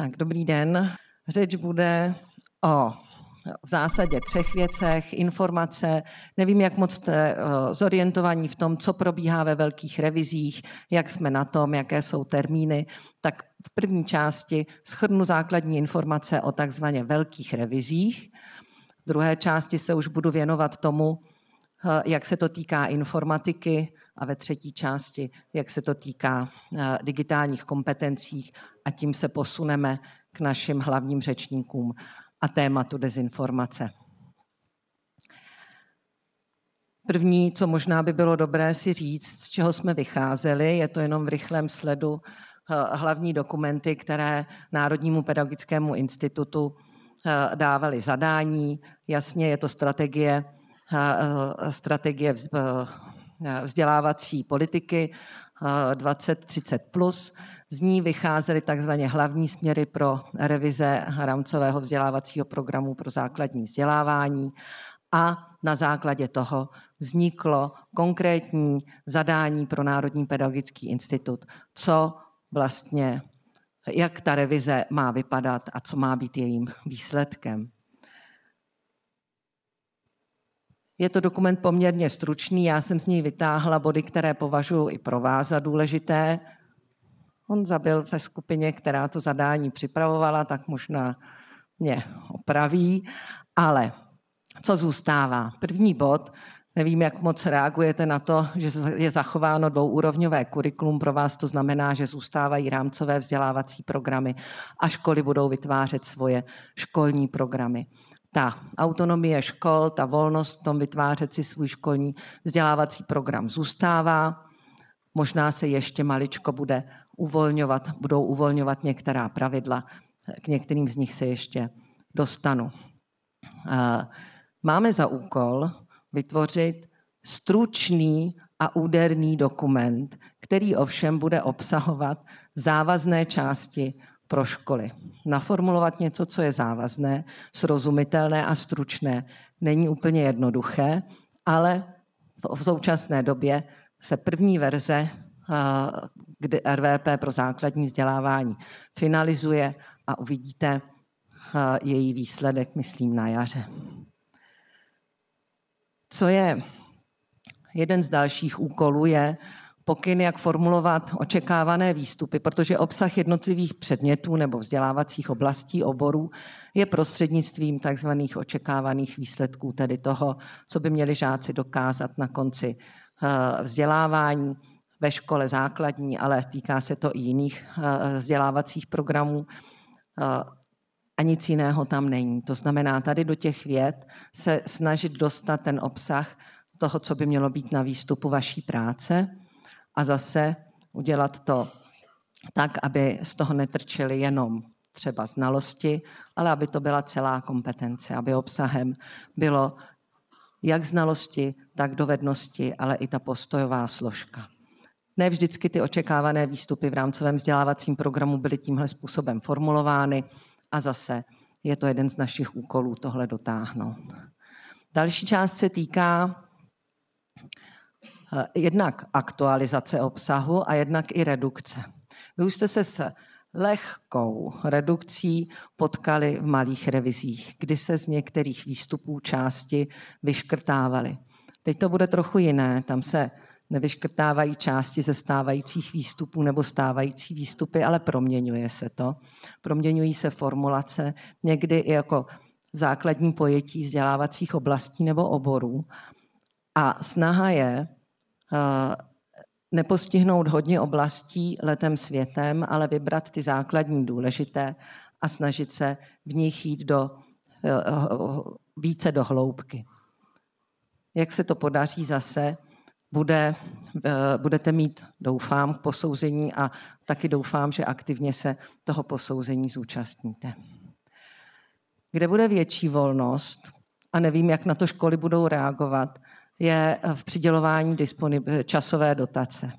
Tak dobrý den. Řeč bude o v zásadě třech věcech, informace. Nevím, jak moc jste eh, zorientovaní v tom, co probíhá ve velkých revizích, jak jsme na tom, jaké jsou termíny. Tak v první části schrnu základní informace o takzvaně velkých revizích. V druhé části se už budu věnovat tomu, eh, jak se to týká informatiky, a ve třetí části, jak se to týká eh, digitálních kompetencí, a tím se posuneme k našim hlavním řečníkům a tématu dezinformace. První, co možná by bylo dobré si říct, z čeho jsme vycházeli, je to jenom v rychlém sledu eh, hlavní dokumenty, které Národnímu pedagogickému institutu eh, dávali zadání. Jasně je to strategie, strategie Eh, vzdělávací politiky 2030+. Eh, plus. Z ní vycházely takzvané hlavní směry pro revize rámcového vzdělávacího programu pro základní vzdělávání a na základě toho vzniklo konkrétní zadání pro Národní pedagogický institut, co vlastně, jak ta revize má vypadat a co má být jejím výsledkem. Je to dokument poměrně stručný, já jsem z něj vytáhla body, které považuji i pro vás za důležité. On zabil ve skupině, která to zadání připravovala, tak možná mě opraví. Ale co zůstává? První bod, nevím, jak moc reagujete na to, že je zachováno dvouúrovňové kurikulum. Pro vás to znamená, že zůstávají rámcové vzdělávací programy a školy budou vytvářet svoje školní programy ta autonomie škol, ta volnost v tom vytvářet si svůj školní vzdělávací program zůstává. Možná se ještě maličko bude uvolňovat, budou uvolňovat některá pravidla, k některým z nich se ještě dostanu. Eh, máme za úkol vytvořit stručný a úderný dokument, který ovšem bude obsahovat závazné části pro školy. Naformulovat něco, co je závazné, srozumitelné a stručné, není úplně jednoduché, ale v současné době se první verze kdy RVP pro základní vzdělávání finalizuje a uvidíte její výsledek, myslím, na jaře. Co je jeden z dalších úkolů, je pokyn, jak formulovat očekávané výstupy, protože obsah jednotlivých předmětů nebo vzdělávacích oblastí, oborů je prostřednictvím tzv. očekávaných výsledků, tedy toho, co by měli žáci dokázat na konci eh, vzdělávání ve škole základní, ale týká se to i jiných eh, vzdělávacích programů eh, a nic jiného tam není. To znamená, tady do těch věd se snažit dostat ten obsah toho, co by mělo být na výstupu vaší práce, a zase udělat to tak, aby z toho netrčeli jenom třeba znalosti, ale aby to byla celá kompetence, aby obsahem bylo jak znalosti, tak dovednosti, ale i ta postojová složka. Ne vždycky ty očekávané výstupy v rámcovém vzdělávacím programu byly tímhle způsobem formulovány a zase je to jeden z našich úkolů tohle dotáhnout. Další část se týká Eh, jednak aktualizace obsahu a jednak i redukce. Vy už jste se s lehkou redukcí potkali v malých revizích, kdy se z některých výstupů části vyškrtávaly. Teď to bude trochu jiné, tam se nevyškrtávají části ze stávajících výstupů nebo stávající výstupy, ale proměňuje se to. Proměňují se formulace, někdy i jako základní pojetí vzdělávacích oblastí nebo oborů. A snaha je Eh, nepostihnout hodně oblastí letem světem, ale vybrat ty základní důležité a snažit se v nich jít do, eh, eh, více do hloubky. Jak se to podaří zase, bude, budete mít, doufám, k posouzení a taky doufám, že aktivně se toho posouzení zúčastníte. Kde bude větší volnost, a nevím, jak na to školy budou reagovat, je eh, v přidělování eh, časové dotace.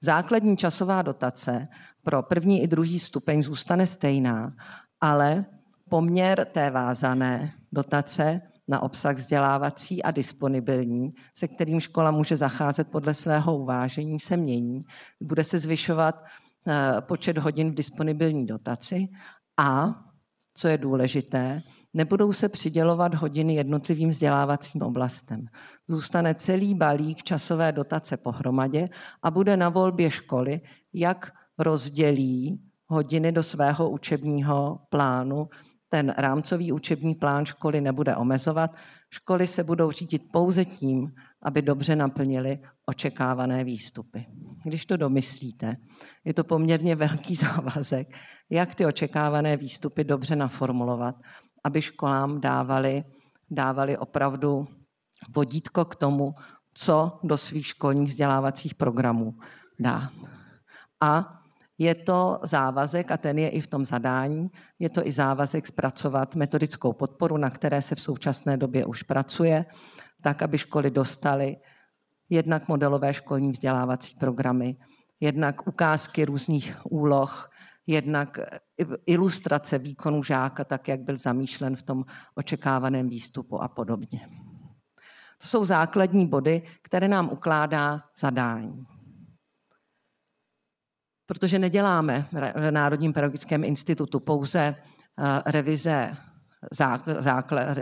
Základní časová dotace pro první i druhý stupeň zůstane stejná, ale poměr té vázané dotace na obsah vzdělávací a disponibilní, se kterým škola může zacházet podle svého uvážení, se mění. Bude se zvyšovat eh, počet hodin v disponibilní dotaci a, co je důležité, Nebudou se přidělovat hodiny jednotlivým vzdělávacím oblastem. Zůstane celý balík časové dotace pohromadě a bude na volbě školy, jak rozdělí hodiny do svého učebního plánu. Ten rámcový učební plán školy nebude omezovat. Školy se budou řídit pouze tím, aby dobře naplnili očekávané výstupy. Když to domyslíte, je to poměrně velký závazek, jak ty očekávané výstupy dobře naformulovat aby školám dávali, dávali opravdu vodítko k tomu, co do svých školních vzdělávacích programů dá. A je to závazek, a ten je i v tom zadání, je to i závazek zpracovat metodickou podporu, na které se v současné době už pracuje, tak, aby školy dostaly jednak modelové školní vzdělávací programy, jednak ukázky různých úloh, jednak eh, ilustrace výkonu žáka, tak jak byl zamýšlen v tom očekávaném výstupu a podobně. To jsou základní body, které nám ukládá zadání. Protože neděláme v Národním pedagogickém institutu pouze eh, revize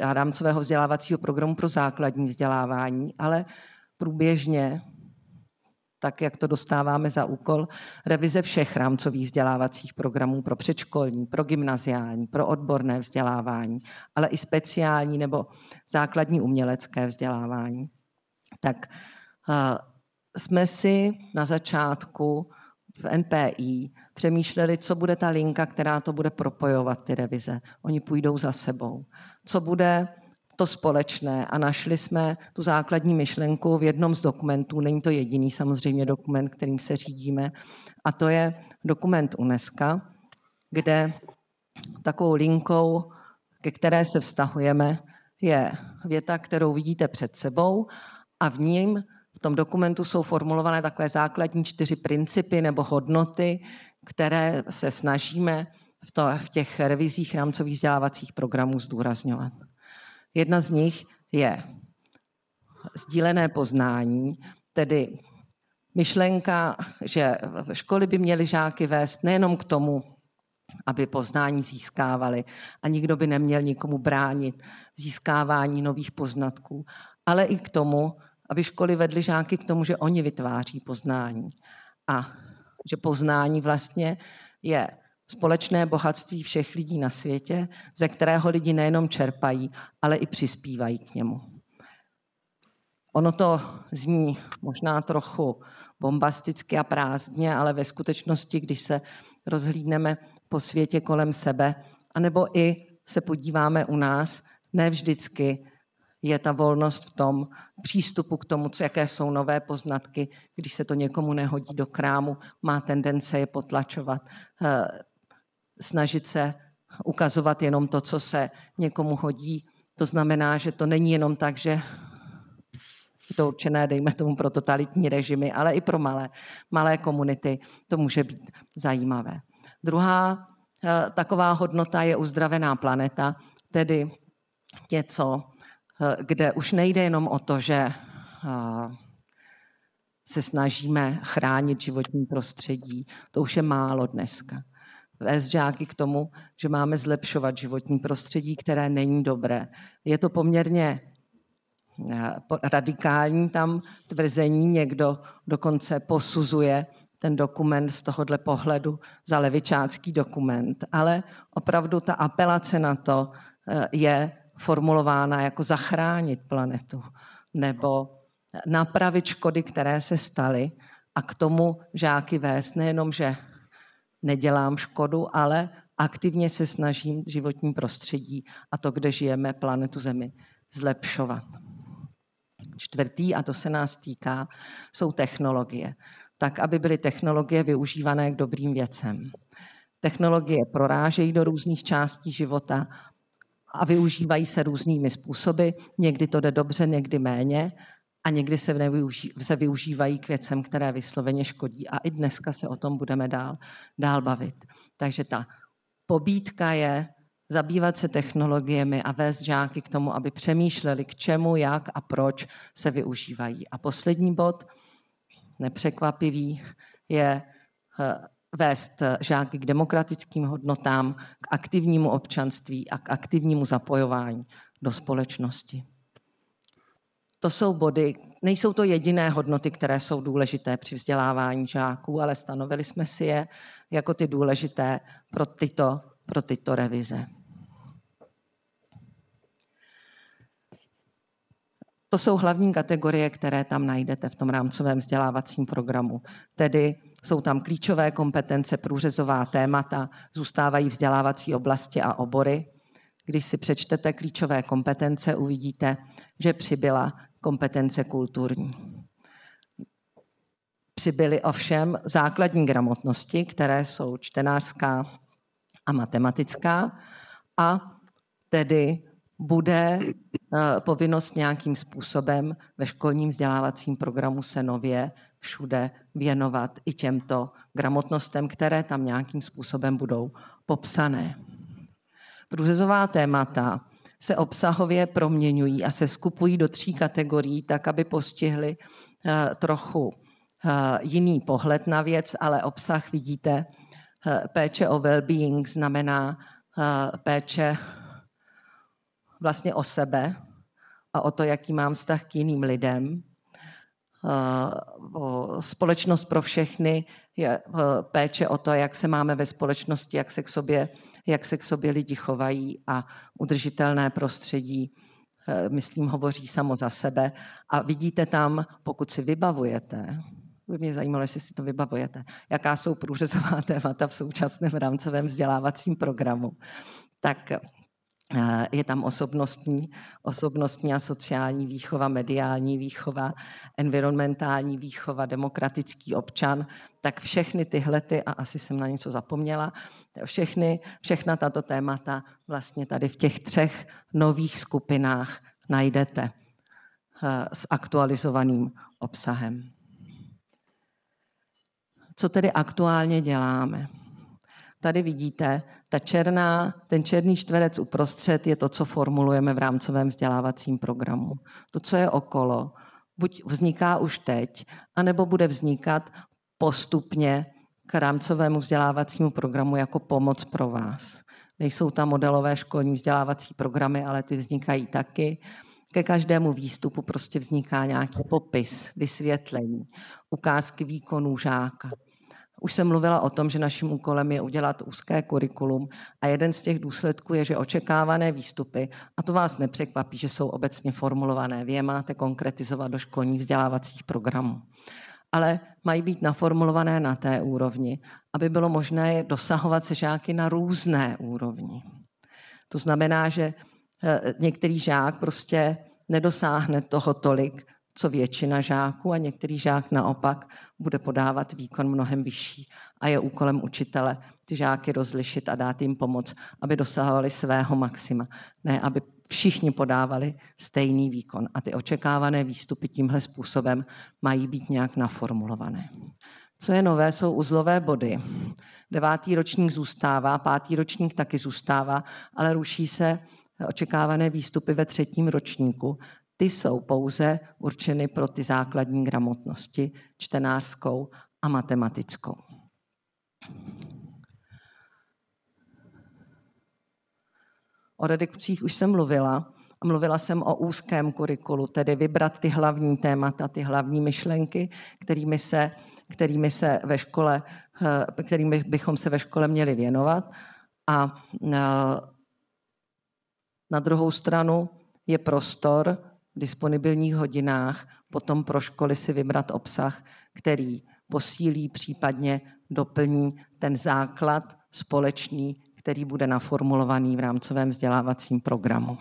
rámcového vzdělávacího programu pro základní vzdělávání, ale průběžně tak jak to dostáváme za úkol, revize všech rámcových vzdělávacích programů pro předškolní, pro gymnaziální, pro odborné vzdělávání, ale i speciální nebo základní umělecké vzdělávání. Tak eh, jsme si na začátku v NPI přemýšleli, co bude ta linka, která to bude propojovat ty revize. Oni půjdou za sebou. Co bude to společné a našli jsme tu základní myšlenku v jednom z dokumentů, není to jediný samozřejmě dokument, kterým se řídíme, a to je dokument UNESCO, kde takovou linkou, ke které se vztahujeme, je věta, kterou vidíte před sebou a v ním v tom dokumentu jsou formulované takové základní čtyři principy nebo hodnoty, které se snažíme v, to, v těch revizích rámcových vzdělávacích programů zdůrazňovat. Jedna z nich je sdílené poznání, tedy myšlenka, že školy by měly žáky vést nejenom k tomu, aby poznání získávali a nikdo by neměl nikomu bránit získávání nových poznatků, ale i k tomu, aby školy vedly žáky k tomu, že oni vytváří poznání a že poznání vlastně je společné bohatství všech lidí na světě, ze kterého lidi nejenom čerpají, ale i přispívají k němu. Ono to zní možná trochu bombasticky a prázdně, ale ve skutečnosti, když se rozhlídneme po světě kolem sebe, anebo i se podíváme u nás, ne vždycky je ta volnost v tom přístupu k tomu, co, jaké jsou nové poznatky. Když se to někomu nehodí do krámu, má tendence je potlačovat. Eh, snažit se ukazovat jenom to, co se někomu hodí. To znamená, že to není jenom tak, že je to určené, dejme tomu, pro totalitní režimy, ale i pro malé, malé komunity to může být zajímavé. Druhá eh, taková hodnota je uzdravená planeta, tedy něco, eh, kde už nejde jenom o to, že eh, se snažíme chránit životní prostředí. To už je málo dneska vést žáky k tomu, že máme zlepšovat životní prostředí, které není dobré. Je to poměrně eh, radikální tam tvrzení, někdo dokonce posuzuje ten dokument z tohohle pohledu za levičácký dokument, ale opravdu ta apelace na to eh, je formulována jako zachránit planetu nebo napravit škody, které se staly a k tomu žáky vést nejenom, že nedělám škodu, ale aktivně se snažím životní prostředí a to, kde žijeme, planetu Zemi, zlepšovat. Čtvrtý, a to se nás týká, jsou technologie. Tak, aby byly technologie využívané k dobrým věcem. Technologie prorážejí do různých částí života a využívají se různými způsoby. Někdy to jde dobře, někdy méně, a někdy se, nevyuží, se využívají k věcem, které vysloveně škodí. A i dneska se o tom budeme dál, dál bavit. Takže ta pobídka je zabývat se technologiemi a vést žáky k tomu, aby přemýšleli, k čemu, jak a proč se využívají. A poslední bod, nepřekvapivý, je eh, vést eh, žáky k demokratickým hodnotám, k aktivnímu občanství a k aktivnímu zapojování do společnosti to jsou body, nejsou to jediné hodnoty, které jsou důležité při vzdělávání žáků, ale stanovili jsme si je jako ty důležité pro tyto, pro tyto revize. To jsou hlavní kategorie, které tam najdete v tom rámcovém vzdělávacím programu. Tedy jsou tam klíčové kompetence, průřezová témata, zůstávají vzdělávací oblasti a obory. Když si přečtete klíčové kompetence, uvidíte, že přibyla kompetence kulturní. Přibyly ovšem základní gramotnosti, které jsou čtenářská a matematická, a tedy bude eh, povinnost nějakým způsobem ve školním vzdělávacím programu se nově všude věnovat i těmto gramotnostem, které tam nějakým způsobem budou popsané. Průřezová témata se obsahově proměňují a se skupují do tří kategorií, tak aby postihly eh, trochu eh, jiný pohled na věc, ale obsah vidíte. Eh, péče o well-being znamená péče vlastně o sebe a o to, jaký mám vztah k jiným lidem. Společnost pro všechny je péče o to, jak se máme ve společnosti, jak se k sobě jak se k sobě lidi chovají a udržitelné prostředí, eh, myslím, hovoří samo za sebe. A vidíte tam, pokud si vybavujete, by mě zajímalo, jestli si to vybavujete, jaká jsou průřezová témata v současném rámcovém vzdělávacím programu, tak Eh, je tam osobnostní, osobnostní a sociální výchova, mediální výchova, environmentální výchova, demokratický občan, tak všechny tyhle, a asi jsem na něco zapomněla, všechny, všechna tato témata vlastně tady v těch třech nových skupinách najdete eh, s aktualizovaným obsahem. Co tedy aktuálně děláme? tady vidíte, ta černá, ten černý čtverec uprostřed je to, co formulujeme v rámcovém vzdělávacím programu. To, co je okolo, buď vzniká už teď, anebo bude vznikat postupně k rámcovému vzdělávacímu programu jako pomoc pro vás. Nejsou tam modelové školní vzdělávací programy, ale ty vznikají taky. Ke každému výstupu prostě vzniká nějaký popis, vysvětlení, ukázky výkonů žáka. Už jsem mluvila o tom, že naším úkolem je udělat úzké kurikulum a jeden z těch důsledků je, že očekávané výstupy, a to vás nepřekvapí, že jsou obecně formulované, vy je máte konkretizovat do školních vzdělávacích programů ale mají být naformulované na té úrovni, aby bylo možné dosahovat se žáky na různé úrovni. To znamená, že eh, některý žák prostě nedosáhne toho tolik, co většina žáků a některý žák naopak bude podávat výkon mnohem vyšší. A je úkolem učitele ty žáky rozlišit a dát jim pomoc, aby dosahovali svého maxima. Ne, aby všichni podávali stejný výkon. A ty očekávané výstupy tímhle způsobem mají být nějak naformulované. Co je nové, jsou uzlové body. Devátý ročník zůstává, pátý ročník taky zůstává, ale ruší se očekávané výstupy ve třetím ročníku ty jsou pouze určeny pro ty základní gramotnosti, čtenářskou a matematickou. O redukcích už jsem mluvila. A mluvila jsem o úzkém kurikulu, tedy vybrat ty hlavní témata, ty hlavní myšlenky, kterými se, kterými se ve škole, eh, kterými bychom se ve škole měli věnovat. A eh, na druhou stranu je prostor disponibilních hodinách potom pro školy si vybrat obsah, který posílí, případně doplní ten základ společný, který bude naformulovaný v rámcovém vzdělávacím programu.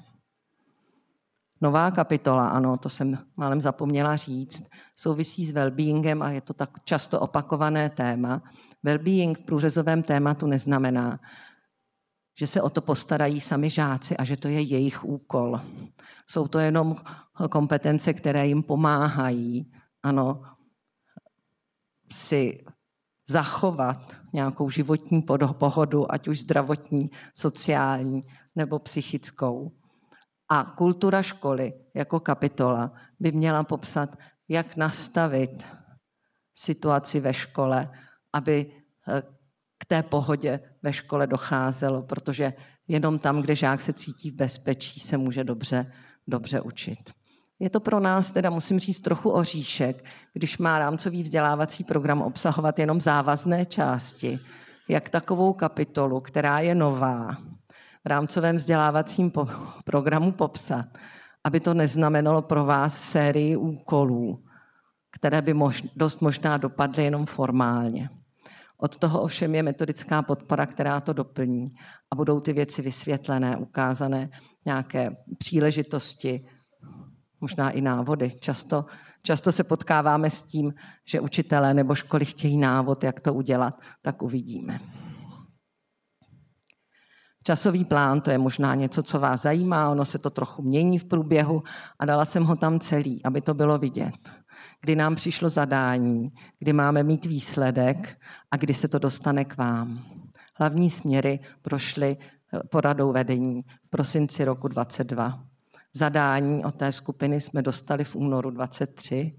Nová kapitola, ano, to jsem málem zapomněla říct, souvisí s wellbeingem a je to tak často opakované téma. Wellbeing v průřezovém tématu neznamená, že se o to postarají sami žáci a že to je jejich úkol. Jsou to jenom kompetence, které jim pomáhají, ano, si zachovat nějakou životní pohodu, ať už zdravotní, sociální nebo psychickou. A kultura školy jako kapitola by měla popsat, jak nastavit situaci ve škole, aby eh, té pohodě ve škole docházelo, protože jenom tam, kde žák se cítí v bezpečí, se může dobře, dobře učit. Je to pro nás teda, musím říct, trochu oříšek, když má rámcový vzdělávací program obsahovat jenom závazné části, jak takovou kapitolu, která je nová, v rámcovém vzdělávacím po- programu popsat, aby to neznamenalo pro vás sérii úkolů, které by mož, dost možná dopadly jenom formálně. Od toho ovšem je metodická podpora, která to doplní a budou ty věci vysvětlené, ukázané, nějaké příležitosti, možná i návody. Často, často se potkáváme s tím, že učitelé nebo školy chtějí návod, jak to udělat, tak uvidíme. Časový plán, to je možná něco, co vás zajímá, ono se to trochu mění v průběhu a dala jsem ho tam celý, aby to bylo vidět kdy nám přišlo zadání, kdy máme mít výsledek a kdy se to dostane k vám. Hlavní směry prošly eh, poradou vedení v prosinci roku 22. Zadání od té skupiny jsme dostali v únoru 23.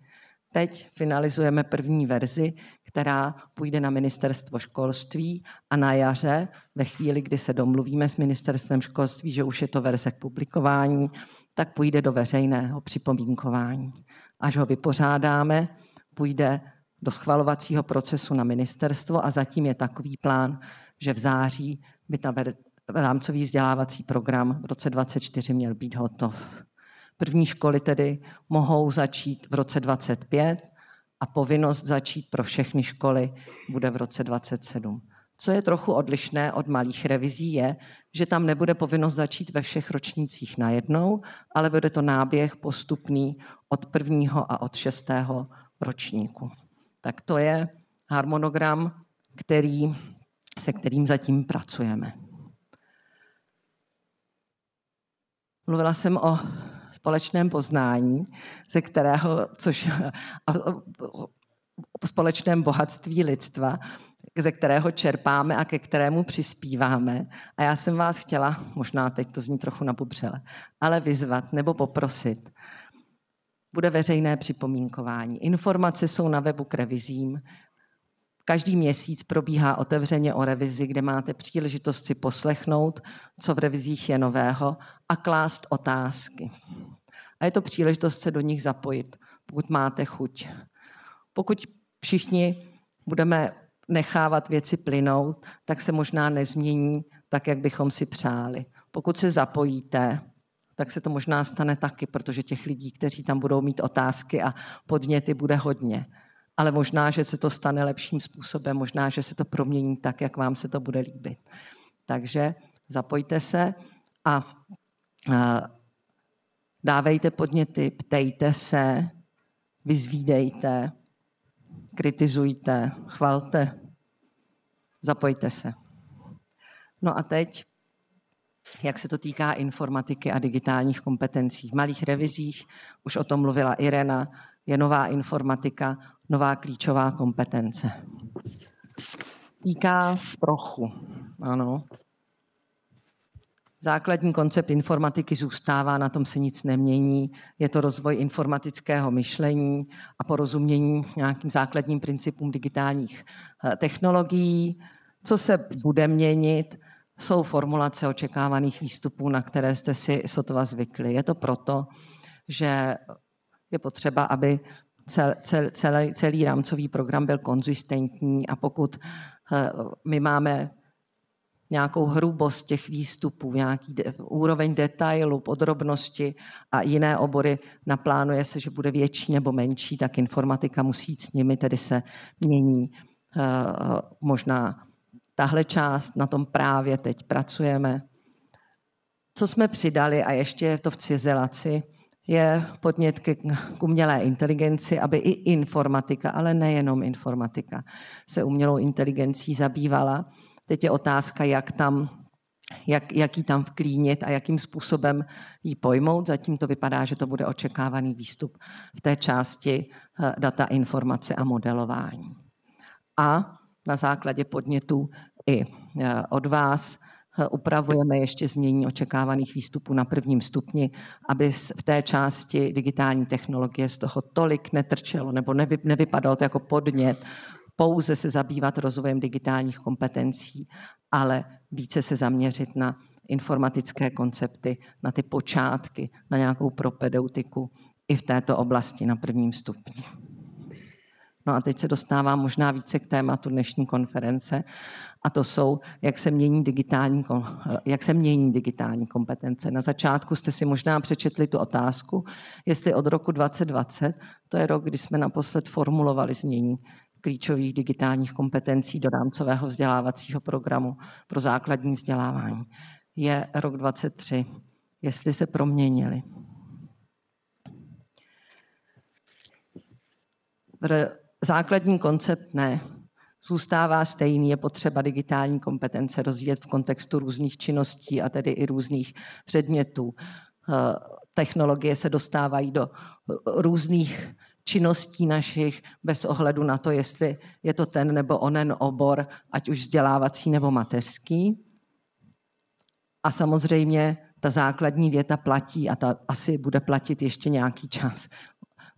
Teď finalizujeme první verzi, která půjde na ministerstvo školství a na jaře, ve chvíli, kdy se domluvíme s ministerstvem školství, že už je to verze k publikování, tak půjde do veřejného připomínkování až ho vypořádáme, půjde do schvalovacího procesu na ministerstvo a zatím je takový plán, že v září by ta rámcový vzdělávací program v roce 2024 měl být hotov. První školy tedy mohou začít v roce 2025 a povinnost začít pro všechny školy bude v roce 2027. Co je trochu odlišné od malých revizí je, že tam nebude povinnost začít ve všech ročnících najednou, ale bude to náběh postupný od prvního a od šestého ročníku. Tak to je harmonogram, který, se kterým zatím pracujeme. Mluvila jsem o společném poznání, ze kterého, což o společném bohatství lidstva, ze kterého čerpáme a ke kterému přispíváme. A já jsem vás chtěla, možná teď to zní trochu napopřele, ale vyzvat nebo poprosit. Bude veřejné připomínkování. Informace jsou na webu k revizím. Každý měsíc probíhá otevřeně o revizi, kde máte příležitost si poslechnout, co v revizích je nového a klást otázky. A je to příležitost se do nich zapojit, pokud máte chuť. Pokud všichni budeme nechávat věci plynout, tak se možná nezmění tak, jak bychom si přáli. Pokud se zapojíte, tak se to možná stane taky, protože těch lidí, kteří tam budou mít otázky a podněty, bude hodně. Ale možná, že se to stane lepším způsobem, možná, že se to promění tak, jak vám se to bude líbit. Takže zapojte se a dávejte podněty, ptejte se, vyzvídejte, kritizujte, chvalte, zapojte se. No a teď, jak se to týká informatiky a digitálních kompetencí. V malých revizích, už o tom mluvila Irena, je nová informatika, nová klíčová kompetence. Týká trochu, ano, Základní koncept informatiky zůstává, na tom se nic nemění. Je to rozvoj informatického myšlení a porozumění nějakým základním principům digitálních eh, technologií. Co se bude měnit, jsou formulace očekávaných výstupů, na které jste si sotva zvykli. Je to proto, že je potřeba, aby cel, cel, celý, celý rámcový program byl konzistentní a pokud eh, my máme nějakou hrubost těch výstupů, nějaký de, úroveň detailu, podrobnosti a jiné obory naplánuje se, že bude větší nebo menší, tak informatika musí jít s nimi, tedy se mění e, možná tahle část, na tom právě teď pracujeme. Co jsme přidali, a ještě je to v cizelaci, je podnět k, k umělé inteligenci, aby i informatika, ale nejenom informatika, se umělou inteligencí zabývala Teď je otázka, jak tam jak, jak ji tam vklínit a jakým způsobem ji pojmout. Zatím to vypadá, že to bude očekávaný výstup v té části eh, data, informace a modelování. A na základě podnětů i eh, od vás eh, upravujeme ještě znění očekávaných výstupů na prvním stupni, aby v té části digitální technologie z toho tolik netrčelo nebo nevy, nevypadalo to jako podnět pouze se zabývat rozvojem digitálních kompetencí, ale více se zaměřit na informatické koncepty, na ty počátky, na nějakou propedeutiku i v této oblasti na prvním stupni. No a teď se dostávám možná více k tématu dnešní konference a to jsou, jak se mění digitální, jak se mění digitální kompetence. Na začátku jste si možná přečetli tu otázku, jestli od roku 2020, to je rok, kdy jsme naposled formulovali změní klíčových digitálních kompetencí do rámcového vzdělávacího programu pro základní vzdělávání. Je rok 23. Jestli se proměnili. Základní koncept ne. Zůstává stejný, je potřeba digitální kompetence rozvíjet v kontextu různých činností a tedy i různých předmětů. Eh, technologie se dostávají do eh, různých činností našich, bez ohledu na to, jestli je to ten nebo onen obor, ať už vzdělávací nebo mateřský. A samozřejmě ta základní věta platí a ta asi bude platit ještě nějaký čas.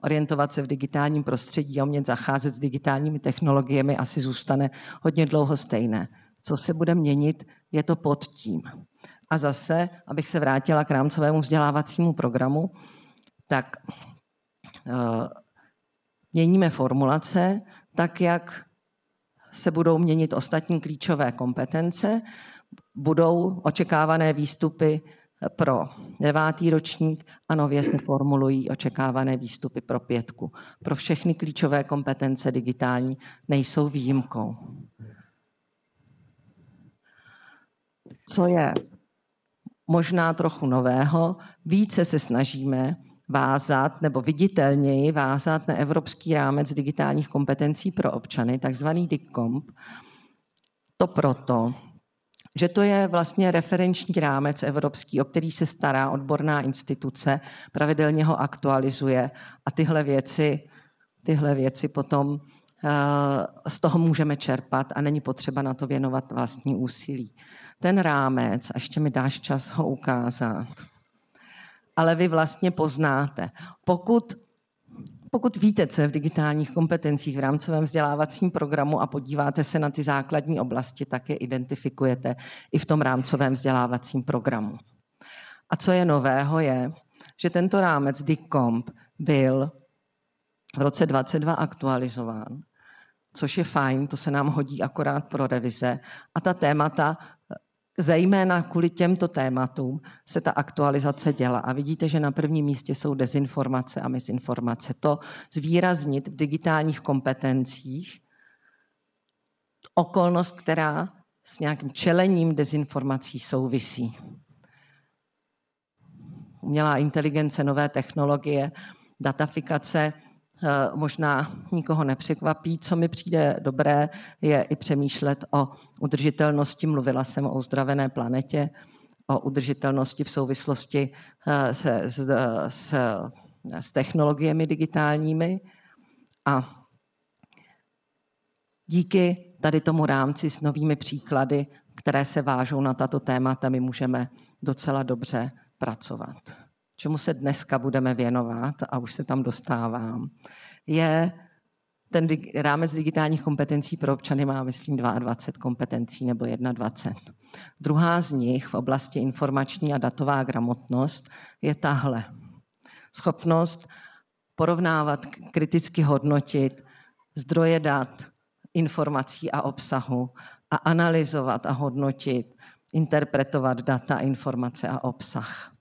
Orientovat se v digitálním prostředí a umět zacházet s digitálními technologiemi asi zůstane hodně dlouho stejné. Co se bude měnit, je to pod tím. A zase, abych se vrátila k rámcovému vzdělávacímu programu, tak uh, měníme formulace, tak jak se budou měnit ostatní klíčové kompetence, budou očekávané výstupy pro devátý ročník a nově se formulují očekávané výstupy pro pětku. Pro všechny klíčové kompetence digitální nejsou výjimkou. Co je možná trochu nového, více se snažíme vázat nebo viditelněji vázat na evropský rámec digitálních kompetencí pro občany, takzvaný DIGCOMP. To proto, že to je vlastně referenční rámec evropský, o který se stará odborná instituce, pravidelně ho aktualizuje a tyhle věci, tyhle věci potom eh, z toho můžeme čerpat a není potřeba na to věnovat vlastní úsilí. Ten rámec, a ještě mi dáš čas ho ukázat ale vy vlastně poznáte. Pokud pokud víte, co je v digitálních kompetencích v rámcovém vzdělávacím programu a podíváte se na ty základní oblasti, tak je identifikujete i v tom rámcovém vzdělávacím programu. A co je nového je, že tento rámec DICOMP byl v roce 22 aktualizován, což je fajn, to se nám hodí akorát pro revize. A ta témata zejména kvůli těmto tématům se ta aktualizace dělá A vidíte, že na prvním místě jsou dezinformace a misinformace. To zvýraznit v digitálních kompetencích okolnost, která s nějakým čelením dezinformací souvisí. Umělá inteligence, nové technologie, datafikace – Eh, možná nikoho nepřekvapí. Co mi přijde dobré, je i přemýšlet o udržitelnosti. Mluvila jsem o uzdravené planetě, o udržitelnosti v souvislosti eh, se, s, s, s technologiemi digitálními. A díky tady tomu rámci s novými příklady, které se vážou na tato témata, my můžeme docela dobře pracovat čemu se dneska budeme věnovat, a už se tam dostávám, je ten rámec digitálních kompetencí pro občany má, myslím, 22 kompetencí nebo 21. Druhá z nich v oblasti informační a datová gramotnost je tahle. Schopnost porovnávat, kriticky hodnotit zdroje dat, informací a obsahu a analyzovat a hodnotit, interpretovat data, informace a obsah.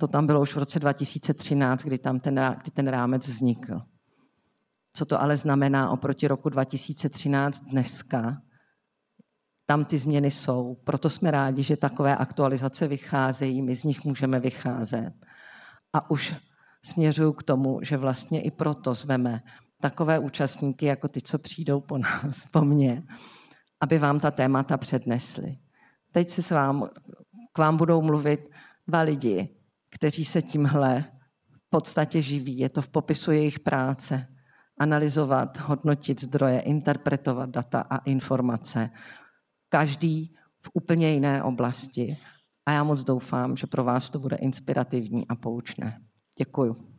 To tam bylo už v roce 2013, kdy tam ten, kdy ten rámec vznikl. Co to ale znamená oproti roku 2013 dneska? Tam ty změny jsou. Proto jsme rádi, že takové aktualizace vycházejí, my z nich můžeme vycházet. A už směřuju k tomu, že vlastně i proto zveme takové účastníky, jako ty, co přijdou po nás, po mně, aby vám ta témata přednesli. Teď se s vám, k vám budou mluvit dva lidi kteří se tímhle v podstatě živí. Je to v popisu jejich práce. Analyzovat, hodnotit zdroje, interpretovat data a informace. Každý v úplně jiné oblasti. A já moc doufám, že pro vás to bude inspirativní a poučné. Děkuju.